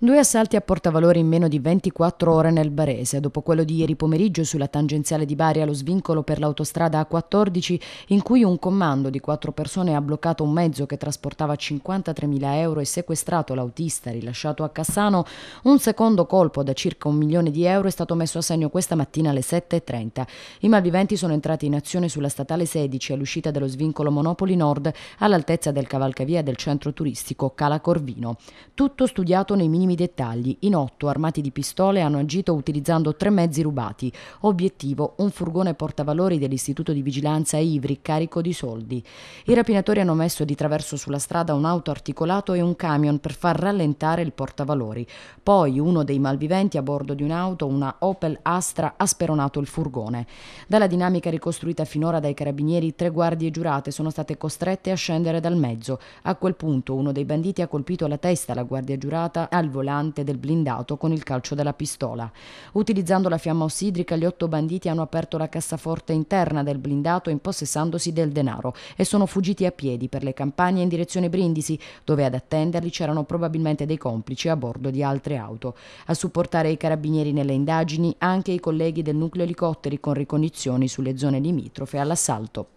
Due assalti a portavalori in meno di 24 ore nel Barese, dopo quello di ieri pomeriggio sulla tangenziale di Bari allo svincolo per l'autostrada A14, in cui un comando di quattro persone ha bloccato un mezzo che trasportava 53.000 euro e sequestrato l'autista rilasciato a Cassano, un secondo colpo da circa un milione di euro è stato messo a segno questa mattina alle 7.30. I malviventi sono entrati in azione sulla statale 16 all'uscita dello svincolo Monopoli Nord all'altezza del cavalcavia del centro turistico Cala Corvino. Tutto studiato nei minimi minimi dettagli. In otto, armati di pistole, hanno agito utilizzando tre mezzi rubati. Obiettivo, un furgone portavalori dell'Istituto di Vigilanza Ivri carico di soldi. I rapinatori hanno messo di traverso sulla strada un auto articolato e un camion per far rallentare il portavalori. Poi uno dei malviventi a bordo di un'auto, una Opel Astra, ha speronato il furgone. Dalla dinamica ricostruita finora dai carabinieri, tre guardie giurate sono state costrette a scendere dal mezzo. A quel punto uno dei banditi ha colpito la testa alla guardia giurata al volo volante del blindato con il calcio della pistola. Utilizzando la fiamma ossidrica, gli otto banditi hanno aperto la cassaforte interna del blindato impossessandosi del denaro e sono fuggiti a piedi per le campagne in direzione Brindisi, dove ad attenderli c'erano probabilmente dei complici a bordo di altre auto. A supportare i carabinieri nelle indagini anche i colleghi del nucleo elicotteri con ricognizioni sulle zone limitrofe all'assalto.